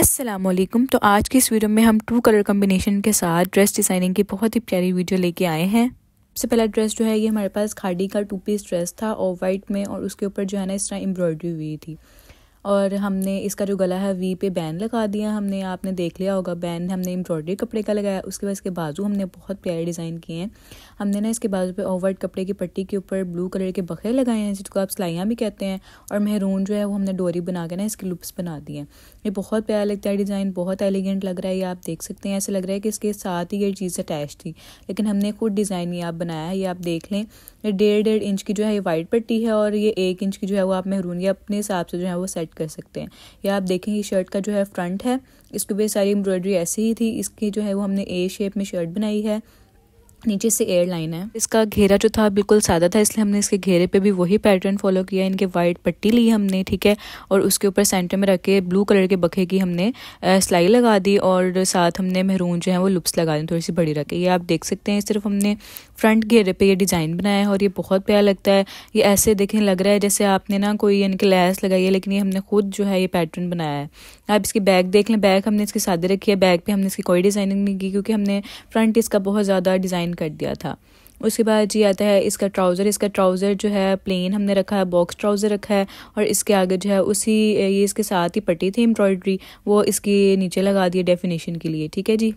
असलम तो आज की इस वीडियो में हम टू कलर कम्बिनेशन के साथ ड्रेस डिज़ाइनिंग की बहुत ही प्यारी वीडियो लेके आए हैं सबसे पहला ड्रेस जो है ये हमारे पास खाड़ी का टू पीस ड्रेस था और वाइट में और उसके ऊपर जो है ना इस तरह एम्ब्रॉयडरी हुई थी और हमने इसका जो गला है वी पे बैन लगा दिया हमने आपने देख लिया होगा बैन हमने एम्ब्रॉयडरी कपड़े का लगाया उसके बाद इसके बाजू हमने बहुत प्यारे डिज़ाइन किए हैं हमने ना इसके बाजू पे ओवर कपड़े की पट्टी के ऊपर ब्लू कलर के बखे लगाए हैं जिसको आप सिलाइयाँ भी कहते हैं और महरून जो है वो हमने डोरी बना के ना इसके लुप्स बना दिए हैं ये बहुत प्यारा लगता है डिज़ाइन बहुत एलिगेंट लग रहा है ये आप देख सकते हैं ऐसा लग रहा है कि इसके साथ ही ये चीज़ अटैच थी लेकिन हमने खुद डिज़ाइन ये आप बनाया है ये आप देख लें डेढ़ डेढ़ इंच की जो है ये वाइट पट्टी है और ये एक इंच की जो है वो आप महरून ये अपने हिसाब से जो है वो सेट सेट कर सकते हैं या आप देखें ये शर्ट का जो है फ्रंट है इसके ऊपर सारी एम्ब्रॉयडरी ऐसी ही थी इसकी जो है वो हमने ए शेप में शर्ट बनाई है नीचे से एयरलाइन है इसका घेरा जो था बिल्कुल सादा था इसलिए हमने इसके घेरे पे भी वही पैटर्न फॉलो किया इनके वाइट पट्टी ली हमने ठीक है और उसके ऊपर सेंटर में रख के ब्लू कलर के बखे की हमने सिलाई लगा दी और साथ हमने महरून जो है वो लुप्स लगा दी थोड़ी सी बड़ी रखे ये आप देख सकते हैं सिर्फ हमने फ्रंट घेरे पर यह डिज़ाइन बनाया है और ये बहुत प्यार लगता है ये ऐसे देखने लग रहा है जैसे आपने ना कोई इनकी लैस लगाई है लेकिन ये हमने खुद जो है ये पैटर्न बनाया है आप इसकी बैग देख लें बैग हमने इसकी सादे रखी है बैग पर हमने इसकी कोई डिज़ाइनिंग नहीं की क्योंकि हमने फ्रंट इसका बहुत ज़्यादा डिज़ाइन ओपन कर दिया था उसके बाद जी आता है इसका ट्राउज़र इसका ट्राउज़र जो है प्लेन हमने रखा है बॉक्स ट्राउज़र रखा है और इसके आगे जो है उसी ये इसके साथ ही पट्टी थी एम्ब्रॉयड्री वो इसके नीचे लगा दिए डेफिनेशन के लिए ठीक है जी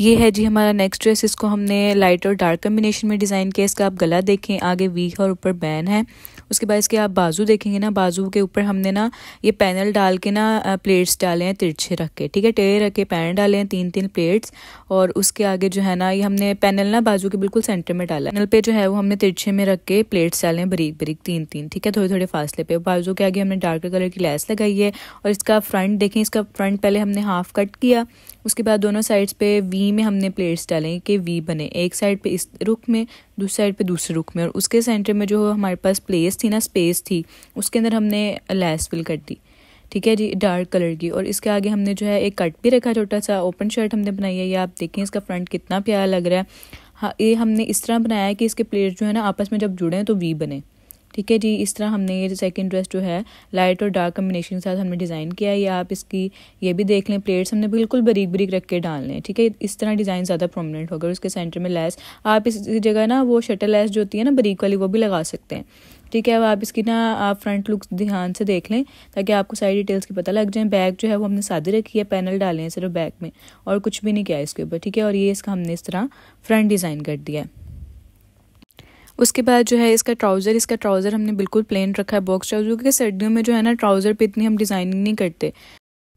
ये है जी हमारा नेक्स्ट ड्रेस इसको हमने लाइट और डार्क कम्बिनेशन में डिज़ाइन किया इसका आप गला देखें आगे वी और ऊपर बैन है उसके बाद इसके आप बाजू देखेंगे ना बाजू के ऊपर हमने ना ये पैनल डाल के ना प्लेट्स डाले हैं तिरछे रख के ठीक है टेढ़े रख के पैनल डाले हैं तीन तीन प्लेट्स और उसके आगे जो है ना ये हमने पैनल ना बाजू के बिल्कुल सेंटर में डाला पैनल पे जो है वो हमने तिरछे में रख के प्लेट्स डाले हैं बरीक बरीक तीन तीन ठीक है थोड़े थोड़े फासले पे बाजू के आगे हमने डार्क कलर की लैस लगाई है और इसका फ्रंट देखें इसका फ्रंट पहले हमने हाफ कट किया उसके बाद दोनों साइड्स पे वी में हमने प्लेट्स डालें कि वी बने एक साइड पे इस रुख में दूसरी साइड पे दूसरे रुख में और उसके सेंटर में जो हमारे पास प्लेस थी ना स्पेस थी उसके अंदर हमने लैस फिल कर दी ठीक है जी डार्क कलर की और इसके आगे हमने जो है एक कट भी रखा छोटा सा ओपन शर्ट हमने बनाई है ये आप देखें इसका फ्रंट कितना प्यारा लग रहा है हाँ ये हमने इस तरह बनाया है कि इसके प्लेट जो है ना आपस में जब जुड़े हैं तो वी बने ठीक है जी इस तरह हमने ये सेकंड ड्रेस जो है लाइट और डार्क कम्बिनेशन के साथ हमने डिज़ाइन किया है या आप इसकी ये भी देख लें प्लेट्स हमने बिल्कुल बरीक बरीक रख के डाल लें ठीक है इस तरह डिज़ाइन ज़्यादा प्रोमिनेंट होगा उसके सेंटर में लेस आप इस जगह ना वो शटर लेस जो होती है ना बरीक वाली वो भी लगा सकते हैं ठीक है अब आप इसकी ना आप फ्रंट लुक ध्यान से देख लें ताकि आपको सारी डिटेल्स की पता लग जाए बैग जो है वो हमने सादी रखी है पैनल डाले हैं सिर्फ बैग में और कुछ भी नहीं किया इसके ऊपर ठीक है और ये इसका हमने इस तरह फ्रंट डिज़ाइन कर दिया है उसके बाद जो है इसका ट्राउज़र इसका ट्राउज़र हमने बिल्कुल प्लेन रखा है बॉक्स ट्राउज़र क्योंकि सर्दियों में जो है ना ट्राउज़र पे इतनी हम डिज़ाइनिंग नहीं करते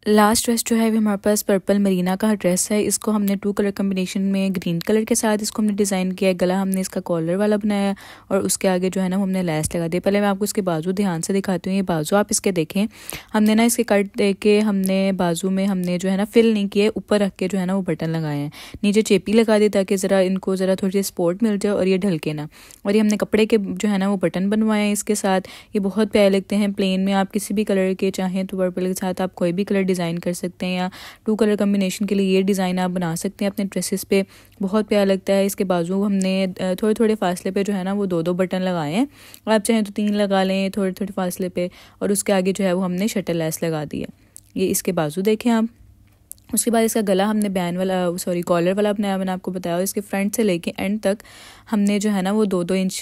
लास्ट ड्रेस जो है वो हमारे पास पर्पल मरीना का ड्रेस है इसको हमने टू कलर कम्बिनेशन में ग्रीन कलर के साथ इसको हमने डिज़ाइन किया है गला हमने इसका कॉलर वाला बनाया और उसके आगे जो है ना हमने लैस लगा दी पहले मैं आपको इसके बाजू ध्यान से दिखाती हूँ ये बाजू आप इसके देखें हमने ना इसके कट दे के हमने बाजू में हमने जो है ना फिल नहीं किए ऊपर रख के जो है ना वो बटन लगाए हैं नीचे चेपी लगा दी ताकि ज़रा इनको ज़रा थोड़ी सी स्पोर्ट मिल जाए और ये ढलके ना और ये हमने कपड़े के जो है ना वो बटन बनवाए हैं इसके साथ ये बहुत प्यारे लगते हैं प्लेन में आप किसी भी कलर के चाहें तो पर्पल के साथ आप कोई भी कलर डिज़ाइन कर सकते हैं या टू कलर कम्बिनेशन के लिए ये डिज़ाइन आप बना सकते हैं अपने ड्रेसेस पे बहुत प्यारा लगता है इसके बाजू हमने थोड़े थोड़े फासले पे जो है ना वो दो दो बटन लगाए हैं आप चाहें तो तीन लगा लें थोड़े थोड़े फासले पे और उसके आगे जो है वो हमने शटल लैस लगा दी है ये इसके बाजू देखें आप उसके बाद इसका गला हमने बैन वाला सॉरी कॉलर वाला अपनाया मैंने आपको बताया और इसके फ्रंट से लेके एंड तक हमने जो है ना वो दो दो इंच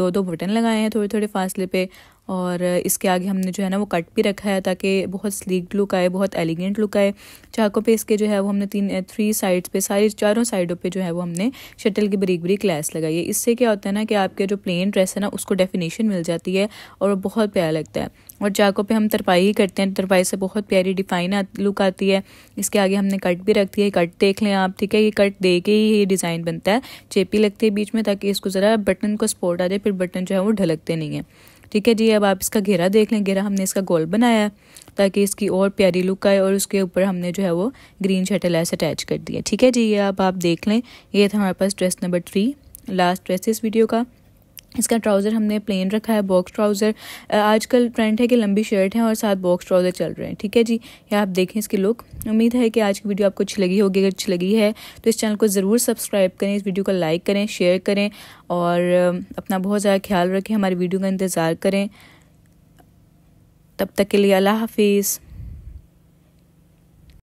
दो दो बटन लगाए हैं थोड़े थोड़े फासले पे और इसके आगे हमने जो है ना वो कट भी रखा है ताकि बहुत स्लीक लुक आए बहुत एलिगेंट लुक आए चाकों पे इसके जो है वो हमने तीन थ्री साइड्स पे सारी चारों साइडों पे जो है वो हमने शटल की बरीक बरीक लेस लगाई है इससे क्या होता है ना कि आपके जो प्लेन ड्रेस है ना उसको डेफिनेशन मिल जाती है और बहुत प्यारा लगता है और चाकों पर हम तरपाई ही करते हैं तरपाई से बहुत प्यारी डिफाइन लुक आती है इसके आगे हमने कट भी रखती है कट देख लें आप ठीक है ये कट दे के ही ये डिज़ाइन बनता है चेपी लगती है बीच में ताकि इसको ज़रा बटन को सपोर्ट आ जाए फिर बटन जो है वो ढलकते नहीं है ठीक है जी अब आप इसका घेरा देख लें घेरा हमने इसका गोल बनाया है ताकि इसकी और प्यारी लुक आए और उसके ऊपर हमने जो है वो ग्रीन शटल ऐसे अटैच कर दिया ठीक है जी ये अब आप देख लें ये था हमारे पास dress number three last dress इस वीडियो का इसका ट्राउज़र हमने प्लेन रखा है बॉक्स ट्राउज़र आजकल ट्रेंड है कि लंबी शर्ट है और साथ बॉक्स ट्राउज़र चल रहे हैं ठीक है जी या आप देखें इसकी लुक उम्मीद है कि आज की वीडियो आपको अच्छी लगी होगी अगर अच्छी लगी है तो इस चैनल को ज़रूर सब्सक्राइब करें इस वीडियो को लाइक करें शेयर करें और अपना बहुत ज़्यादा ख्याल रखें हमारी वीडियो का इंतज़ार करें तब तक के लिए अल्लाह हाफिज़